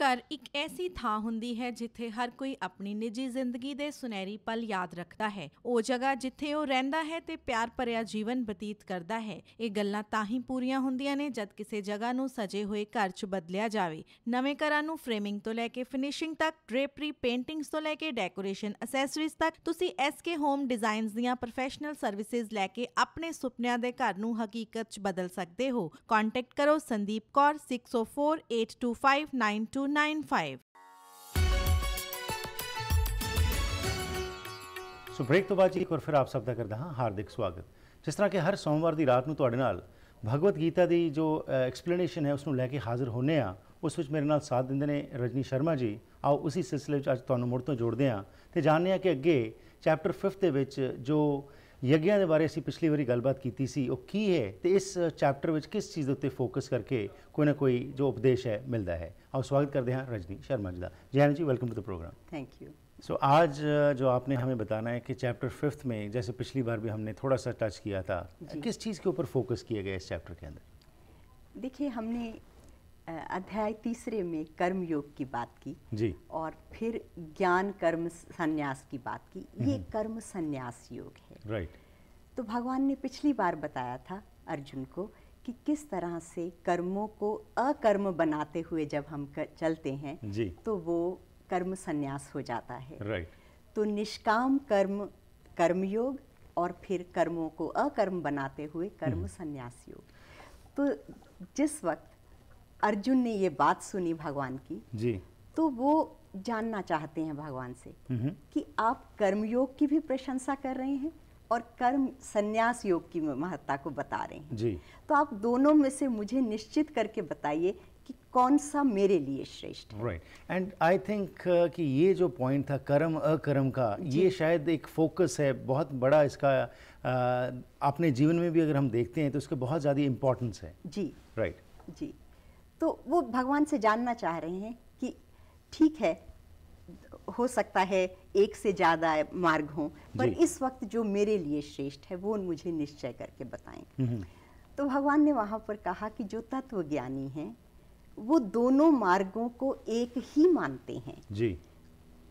ਘਰ ਇੱਕ ਐਸੀ ਥਾਂ ਹੁੰਦੀ ਹੈ ਜਿੱਥੇ ਹਰ ਕੋਈ ਆਪਣੀ ਨਿੱਜੀ ਜ਼ਿੰਦਗੀ ਦੇ ਸੁਨਹਿਰੀ ਪਲ ਯਾਦ ਰੱਖਦਾ ਹੈ ਉਹ ਜਗ੍ਹਾ ਜਿੱਥੇ ਉਹ ਰਹਿੰਦਾ ਹੈ ਤੇ ਪਿਆਰ ਭਰਿਆ ਜੀਵਨ ਬਤੀਤ ਕਰਦਾ ਹੈ ਇਹ ਗੱਲਾਂ ਤਾਂ ਹੀ ਪੂਰੀਆਂ ਹੁੰਦੀਆਂ ਨੇ ਜਦ ਕਿਸੇ ਜਗ੍ਹਾ ਨੂੰ ਸਜੇ ਹੋਏ ਘਰ 'ਚ ਬਦਲਿਆ ਜਾਵੇ ਨਵੇਂ ਘਰਾਂ ਨੂੰ ਫਰੇਮਿੰਗ ਤੋਂ ਲੈ ਕੇ ਫਿਨਿਸ਼ਿੰਗ ਤੱਕ ਡ੍ਰੇਪਰੀ ਪੇਂਟਿੰਗਸ ਤੋਂ ਲੈ ਕੇ ਡੈਕੋਰੇਸ਼ਨ ਅਸੈਸਰੀਜ਼ ਤੱਕ ਤੁਸੀਂ SK ਹੋਮ ਡਿਜ਼ਾਈਨਸ ਦੀਆਂ ਪ੍ਰੋਫੈਸ਼ਨਲ ਸਰਵਿਸਿਜ਼ ਲੈ ਕੇ ਆਪਣੇ ਸੁਪਨਿਆਂ ਦੇ ਘਰ ਨੂੰ ਹਕੀਕਤ 'ਚ ਬਦਲ ਸਕਦੇ ਹੋ ਕੰਟੈਕਟ ਕਰੋ ਸੰਦੀਪ ਕੌਰ 60482592 9295 ਸੋ ਬ੍ਰੇਕ ਤੋਂ ਬਾਅਦ ਇੱਕ ਵਾਰ ਫਿਰ ਆਪ ਸਭ ਦਾ ਕਰਦਾ ਹਾਂ ਹਾਰਦਿਕ ਸਵਾਗਤ ਜਿਸ ਤਰ੍ਹਾਂ ਕਿ ਹਰ ਸੋਮਵਾਰ ਦੀ ਰਾਤ ਨੂੰ ਤੁਹਾਡੇ ਨਾਲ ਭਗਵਤ ਗੀਤਾ ਦੀ ਜੋ ਐਕਸਪਲੇਨੇਸ਼ਨ ਹੈ ਉਸ ਨੂੰ ਲੈ ਕੇ ਹਾਜ਼ਰ ਹੋਨੇ ਆ ਉਸ ਵਿੱਚ ਮੇਰੇ ਨਾਲ ਸਾਥ ਦਿੰਦੇ ਨੇ ਰਜਨੀ ਸ਼ਰਮਾ ਜੀ ਆਓ ਉਸੇ ਸਿਲਸਿਲੇ ਵਿੱਚ ਅੱਜ ਤੁਹਾਨੂੰ ਮੁੜ ਤੋਂ ਜੋੜਦੇ ਆ ਤੇ ਜਾਣਦੇ ਆ ਕਿ ਅੱਗੇ ਚੈਪਟਰ 5 ਦੇ ਵਿੱਚ ਜੋ यज्ञ के बारे असी पिछली बारी गलबात की ਸੀ ਉਹ ਕੀ ਹੈ ਤੇ ਇਸ ਚੈਪਟਰ ਵਿੱਚ ਕਿਸ ਚੀਜ਼ ਦੇ ਉੱਤੇ ਫੋਕਸ ਕਰਕੇ ਕੋਈ ਨਾ ਕੋਈ ਜੋ ਉਪਦੇਸ਼ ਹੈ ਮਿਲਦਾ ਹੈ ਆਓ ਸਵਾਗਤ ਕਰਦੇ ਹਾਂ Rajni Sharma ji welcome to the programme thank you so आज जो आपने हमें बताना है कि चैप्टर फिफ्थ में जैसे पिछली बार भी हमने थोड़ा सा टच किया था किस चीज़ के ऊपर फोकस किया गया इस चैप्टर के अंदर देखिए हमने अध्याय तीसरे में कर्म योग की बात की जी और फिर ज्ञान कर्म संन्यास की बात की ये हम्म। कर्म संन्यास योग है राइट तो भगवान ने पिछली बार बताया था अर्जुन को कि किस तरह से कर्मों को अकर्म बनाते हुए जब हम कर, चलते हैं जी तो वो कर्म संन्यास हो जाता है राइट तो निष्काम कर्म कर्म योग और फिर कर्मों को अकर्म बनाते हुए कर्म हम्म। संन्यास योग तो जिस वक्त अर्जुन ने ये बात सुनी भगवान की जी तो वो जानना चाहते हैं भगवान से कि आप कर्मयोग की भी प्रशंसा कर रहे हैं और कर्म संन्यास योग की महत्ता को बता रहे हैं जी तो आप दोनों में से मुझे निश्चित करके बताइए कि कौन सा मेरे लिए श्रेष्ठ है राइट एंड आई थिंक कि ये जो पॉइंट था कर्म अकर्म का ये शायद एक फोकस है बहुत बड़ा इसका uh, अपने जीवन में भी अगर हम देखते हैं तो इसके बहुत ज़्यादा इम्पोर्टेंस है जी राइट right. जी तो वो भगवान से जानना चाह रहे हैं कि ठीक है हो सकता है एक से ज़्यादा मार्ग हों पर इस वक्त जो मेरे लिए श्रेष्ठ है वो मुझे निश्चय करके बताएं तो भगवान ने वहाँ पर कहा कि जो तत्व ज्ञानी हैं वो दोनों मार्गों को एक ही मानते हैं जी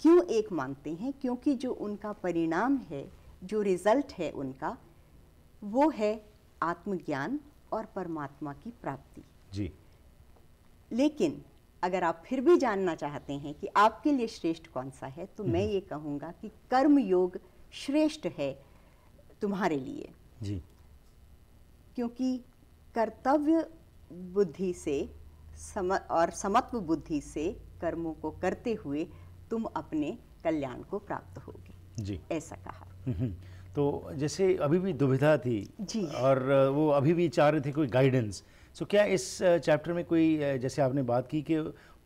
क्यों एक मानते हैं क्योंकि जो उनका परिणाम है जो रिजल्ट है उनका वो है आत्मज्ञान और परमात्मा की प्राप्ति जी लेकिन अगर आप फिर भी जानना चाहते हैं कि आपके लिए श्रेष्ठ कौन सा है तो मैं हम्म। ये कहूँगा कि कर्म योग श्रेष्ठ है तुम्हारे लिए जी क्योंकि कर्तव्य बुद्धि से सम और समत्व बुद्धि से कर्मों को करते हुए तुम अपने कल्याण को प्राप्त होगे जी ऐसा कहा हम्म। तो जैसे अभी भी दुविधा थी जी और वो अभी भी चाह रहे थे कोई गाइडेंस सो क्या इस चैप्टर में कोई जैसे आपने बात की कि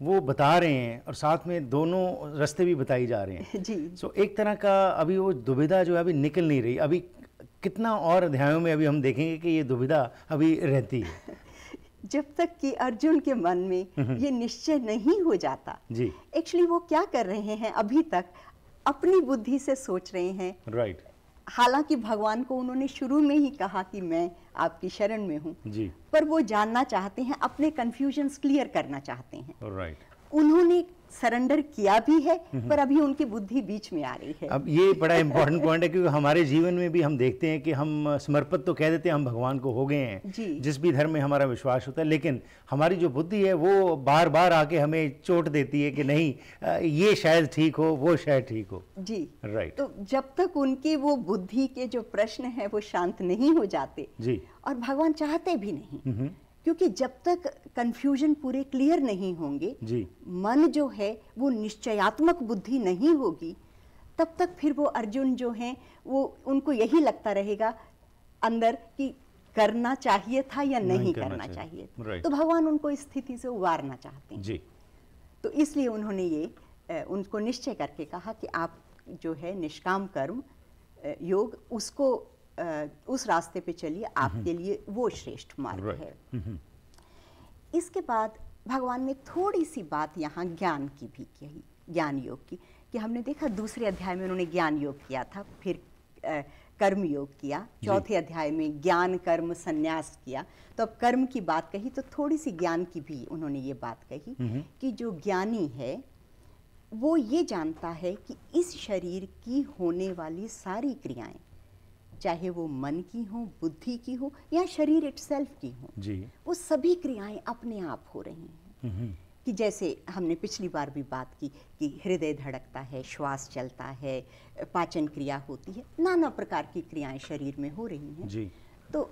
वो बता रहे हैं और साथ में दोनों रास्ते भी बताए जा रहे हैं जी सो so, एक तरह का अभी वो दुविधा जो है अभी निकल नहीं रही अभी कितना और अध्यायों में अभी हम देखेंगे कि ये दुविधा अभी रहती है जब तक कि अर्जुन के मन में हम्म, हम्म। ये निश्चय नहीं हो जाता जी एक्चुअली वो क्या कर रहे हैं अभी तक अपनी बुद्धि से सोच रहे हैं राइट हालांकि भगवान को उन्होंने शुरू में ही कहा कि मैं आपकी शरण में हूँ पर वो जानना चाहते हैं अपने कन्फ्यूजन्स क्लियर करना चाहते हैं right. उन्होंने सरेंडर किया भी है हम्म, हम्म। पर अभी उनकी बुद्धि बीच में आ रही है अब ये बड़ा इम्पोर्टेंट पॉइंट है क्योंकि हमारे जीवन में भी हम देखते हैं कि हम समर्पित तो कह देते हैं हम भगवान को हो गए हैं जिस भी धर्म में हमारा विश्वास होता है लेकिन हमारी जो बुद्धि है वो बार बार आके हमें चोट देती है कि नहीं ये शायद ठीक हो वो शायद ठीक हो जी राइट तो जब तक उनकी वो बुद्धि के जो प्रश्न है वो शांत नहीं हो जाते जी और भगवान चाहते भी नहीं हम्म, क्योंकि जब तक कंफ्यूजन पूरे क्लियर नहीं होंगे जी मन जो है वो निश्चयात्मक बुद्धि नहीं होगी तब तक फिर वो अर्जुन जो हैं वो उनको यही लगता रहेगा अंदर कि करना चाहिए था या नहीं, नहीं करना, करना चाहिए, चाहिए। तो भगवान उनको इस स्थिति से उबारना चाहते हैं जी तो इसलिए उन्होंने ये उनको निश्चय करके कहा कि आप जो है निष्काम कर्म योग उसको उस रास्ते पे चलिए हम्म, आपके हम्म। लिए वो श्रेष्ठ मार्ग है हम्म, इसके बाद भगवान ने थोड़ी सी बात यहाँ ज्ञान की भी कही ज्ञान योग की कि हमने देखा दूसरे अध्याय में उन्होंने ज्ञान योग किया था फिर आ, कर्म योग किया चौथे अध्याय में ज्ञान कर्म संन्यास किया तो अब कर्म की बात कही तो थोड़ी सी ज्ञान की भी उन्होंने ये बात कही कि जो ज्ञानी है वो ये जानता है कि इस शरीर की होने वाली सारी क्रियाएं चाहे वो मन की हो बुद्धि की हो या शरीर इट्सल्फ की हो जी वो सभी क्रियाएं अपने आप हो रही हैं कि जैसे हमने पिछली बार भी बात की कि हृदय धड़कता है श्वास चलता है पाचन क्रिया होती है नाना प्रकार की क्रियाएं शरीर में हो रही हैं जी तो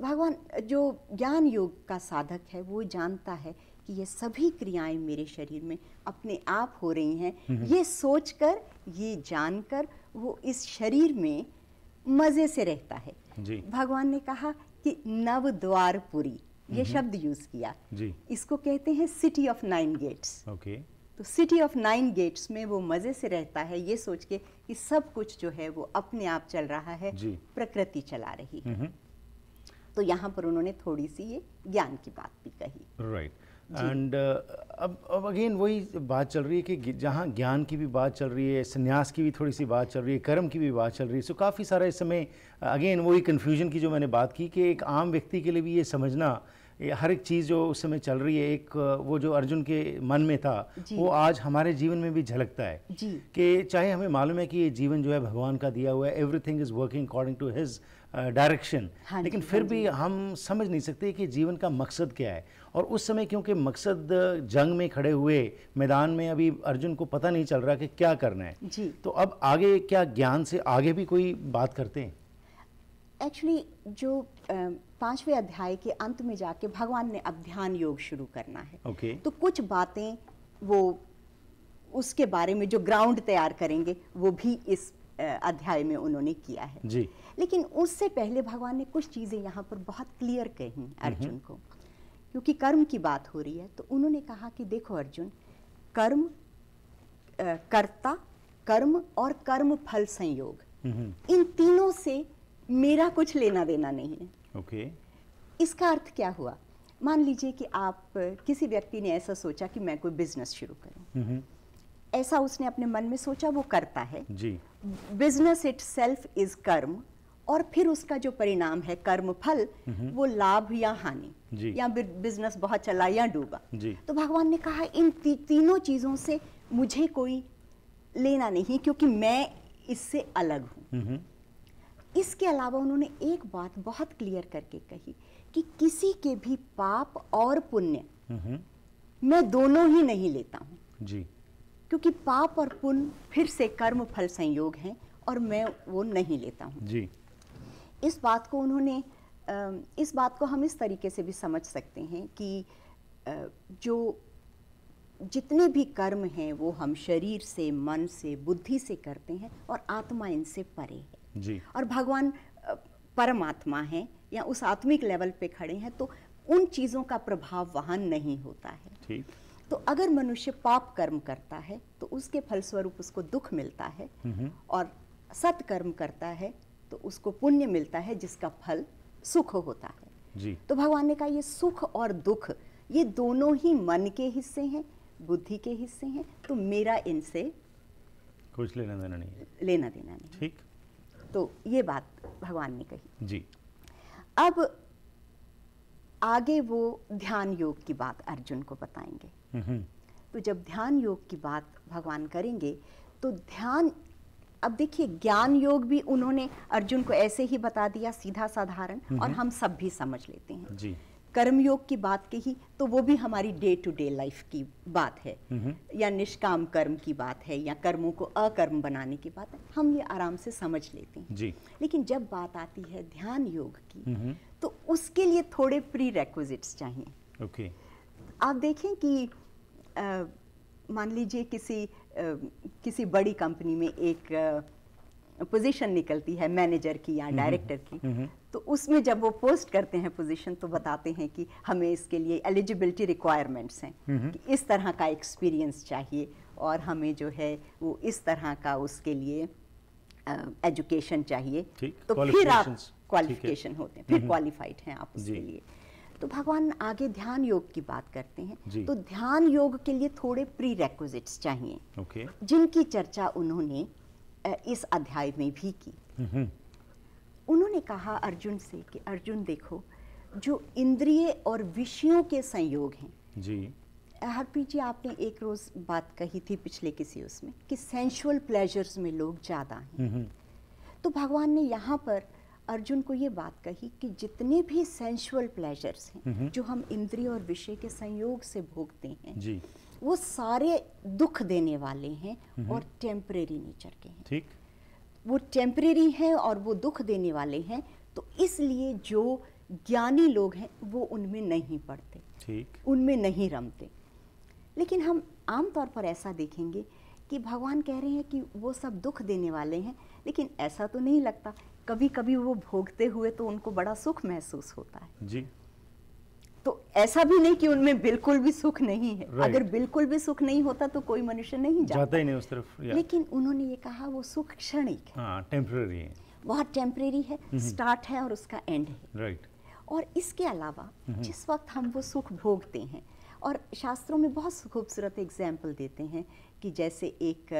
भगवान जो ज्ञान योग का साधक है वो जानता है कि ये सभी क्रियाएं मेरे शरीर में अपने आप हो रही हैं ये सोचकर ये जानकर वो इस शरीर में मज़े से रहता है जी। भगवान ने कहा कि नव द्वारपुरी ये हम्म। शब्द यूज किया जी। इसको कहते हैं city of nine gates okay तो सिटी ऑफ नाइन गेट्स में वो मज़े से रहता है ये सोच के कि सब कुछ जो है वो अपने आप चल रहा है प्रकृति चला रही है हम्म। तो यहाँ पर उन्होंने थोड़ी सी ये ज्ञान की बात भी कही राइट right. एंड uh, अब अब अगेन वही बात चल रही है कि जहाँ ज्ञान की भी बात चल रही है संन्यास की भी थोड़ी सी बात चल रही है कर्म की भी बात चल रही है सो काफ़ी सारा इस समय अगेन uh, वही कन्फ्यूजन की जो मैंने बात की कि एक आम व्यक्ति के लिए भी ये समझना हर एक चीज़ जो उस समय चल रही है एक वो जो अर्जुन के मन में था वो आज हमारे जीवन में भी झलकता है कि चाहे हमें मालूम है कि ये जीवन जो है भगवान का दिया हुआ है everything is working according to his direction लेकिन हाँ फिर भी हम समझ नहीं सकते कि जीवन का मकसद क्या है और उस समय क्योंकि मकसद जंग में खड़े हुए मैदान में अभी अर्जुन को पता नहीं चल रहा कि क्या करना है जी। तो अब आगे क्या ज्ञान से आगे भी कोई बात करते हैं एक्चुअली जो um, पांचवे अध्याय के अंत में जाके भगवान ने अब ध्यान योग शुरू करना है okay. तो कुछ बातें वो उसके बारे में जो ग्राउंड तैयार करेंगे वो भी इस अध्याय में उन्होंने किया है जी। लेकिन उससे पहले भगवान ने कुछ चीज़ें यहाँ पर बहुत क्लियर कही हम्म। अर्जुन को क्योंकि कर्म की बात हो रही है तो उन्होंने कहा कि देखो अर्जुन कर्म कर्ता कर्म और कर्म फल संयोग हम्म। इन तीनों से मेरा कुछ लेना देना नहीं है ओके okay. इसका अर्थ क्या हुआ मान लीजिए कि आप किसी व्यक्ति ने ऐसा सोचा कि मैं कोई बिजनेस शुरू करूं ऐसा उसने अपने मन में सोचा वो करता है जी business itself is karma और फिर उसका जो परिणाम है कर्म फल वो लाभ या हानि या बिजनेस बहुत चला या डूबा तो भगवान ने कहा इन ती, तीनों चीजों से मुझे कोई लेना नहीं क्योंकि मैं इससे अलग हूँ इसके अलावा उन्होंने एक बात बहुत क्लियर करके कही कि किसी के भी पाप और पुण्य हम्म। मैं दोनों ही नहीं लेता हूँ जी क्योंकि पाप और पुण्य फिर से कर्म फल संयोग हैं और मैं वो नहीं लेता हूँ जी इस बात को उन्होंने इस बात को हम इस तरीके से भी समझ सकते हैं कि जो जितने भी कर्म हैं वो हम शरीर से मन से बुद्धि से करते हैं और आत्मा इनसे परे है जी और भगवान परमात्मा है या उस आत्मिक लेवल पे खड़े हैं तो उन चीज़ों का प्रभाव वहां नहीं होता है ठीक तो अगर मनुष्य पाप कर्म करता है तो उसके फलस्वरूप उसको दुख मिलता है और कर्म करता है तो उसको पुण्य मिलता है जिसका फल सुख होता है जी तो भगवान ने कहा ये सुख और दुख ये दोनों ही मन के हिस्से हैं बुद्धि के हिस्से हैं तो मेरा इनसे कुछ लेना देना नहीं लेना देना नहीं ठीक तो ये बात भगवान ने कही जी अब आगे वो ध्यान योग की बात अर्जुन को बताएंगे हम्म। तो जब ध्यान योग की बात भगवान करेंगे तो ध्यान अब देखिए ज्ञान योग भी उन्होंने अर्जुन को ऐसे ही बता दिया सीधा साधारण और हम्म। हम सब भी समझ लेते हैं जी कर्मयोग की बात कही तो वो भी हमारी डे टू डे लाइफ की बात है या निष्काम कर्म की बात है या कर्मों को अकर्म बनाने की बात है हम ये आराम से समझ लेते हैं जी। लेकिन जब बात आती है ध्यान योग की तो उसके लिए थोड़े प्री रेक्विजिट्स चाहिए ओके आप देखें कि मान लीजिए किसी आ, किसी बड़ी कंपनी में एक आ, पोजीशन निकलती है मैनेजर की या डायरेक्टर हम्म, हम्म, की हम्म, तो उसमें जब वो पोस्ट करते हैं पोजीशन तो बताते हैं कि हमें इसके लिए एलिजिबिलिटी रिक्वायरमेंट्स हैं कि इस तरह का एक्सपीरियंस चाहिए और हमें जो है वो इस तरह का उसके लिए एजुकेशन uh, चाहिए तो फिर आप क्वालिफिकेशन होते हैं फिर क्वालिफाइड हैं आप उसके लिए तो भगवान आगे ध्यान योग की बात करते हैं तो ध्यान योग के लिए थोड़े प्री चाहिए okay. जिनकी चर्चा उन्होंने इस अध्याय में भी की उन्होंने कहा अर्जुन से कि अर्जुन देखो जो इंद्रिय और विषयों के संयोग हैं जी हरप्रीत जी आपने एक रोज बात कही थी पिछले किसी उसमें कि सेंशुअल प्लेजर्स में लोग ज़्यादा हैं तो भगवान ने यहाँ पर अर्जुन को ये बात कही कि जितने भी सेंशुअल प्लेजर्स हैं जो हम इंद्रिय और विषय के संयोग से भोगते हैं जी वो सारे दुख देने वाले हैं और टेम्परेरी नेचर के हैं ठीक वो टेम्परेरी हैं और वो दुख देने वाले हैं तो इसलिए जो ज्ञानी लोग हैं वो उनमें नहीं पढ़ते ठीक उनमें नहीं रमते लेकिन हम आमतौर पर ऐसा देखेंगे कि भगवान कह रहे हैं कि वो सब दुख देने वाले हैं लेकिन ऐसा तो नहीं लगता कभी कभी वो भोगते हुए तो उनको बड़ा सुख महसूस होता है जी तो ऐसा भी नहीं कि उनमें बिल्कुल भी सुख नहीं है right. अगर बिल्कुल भी सुख नहीं होता तो कोई मनुष्य नहीं जाता, जाता ही नहीं उस तरफ लेकिन उन्होंने ये कहा वो सुख क्षणिक है हाँ, है बहुत टेम्प्रेरी है स्टार्ट है और उसका एंड है राइट और इसके अलावा जिस वक्त हम वो सुख भोगते हैं और शास्त्रों में बहुत खूबसूरत एग्जाम्पल देते हैं कि जैसे एक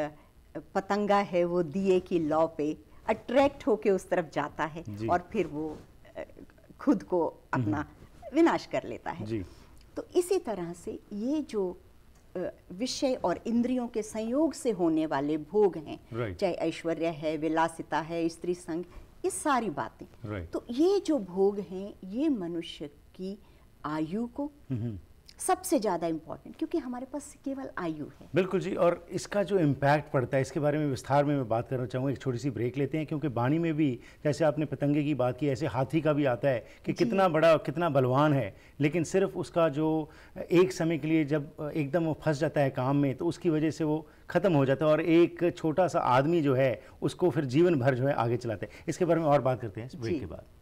पतंगा है वो दिए की लॉ पे अट्रैक्ट होके उस तरफ जाता है और फिर वो खुद को अपना विनाश कर लेता है जी। तो इसी तरह से ये जो विषय और इंद्रियों के संयोग से होने वाले भोग हैं चाहे ऐश्वर्य है विलासिता है स्त्री संग ये सारी बातें तो ये जो भोग हैं ये मनुष्य की आयु को हम्म। सबसे ज़्यादा इम्पोर्टेंट क्योंकि हमारे पास केवल आयु है बिल्कुल जी और इसका जो इम्पैक्ट पड़ता है इसके बारे में विस्तार में मैं बात करना चाहूँगा एक छोटी सी ब्रेक लेते हैं क्योंकि बाणी में भी जैसे आपने पतंगे की बात की ऐसे हाथी का भी आता है कि कितना बड़ा कितना बलवान है लेकिन सिर्फ उसका जो एक समय के लिए जब एकदम वो फंस जाता है काम में तो उसकी वजह से वो ख़त्म हो जाता है और एक छोटा सा आदमी जो है उसको फिर जीवन भर जो है आगे चलाते हैं इसके बारे में और बात करते हैं इस ब्रेक के बाद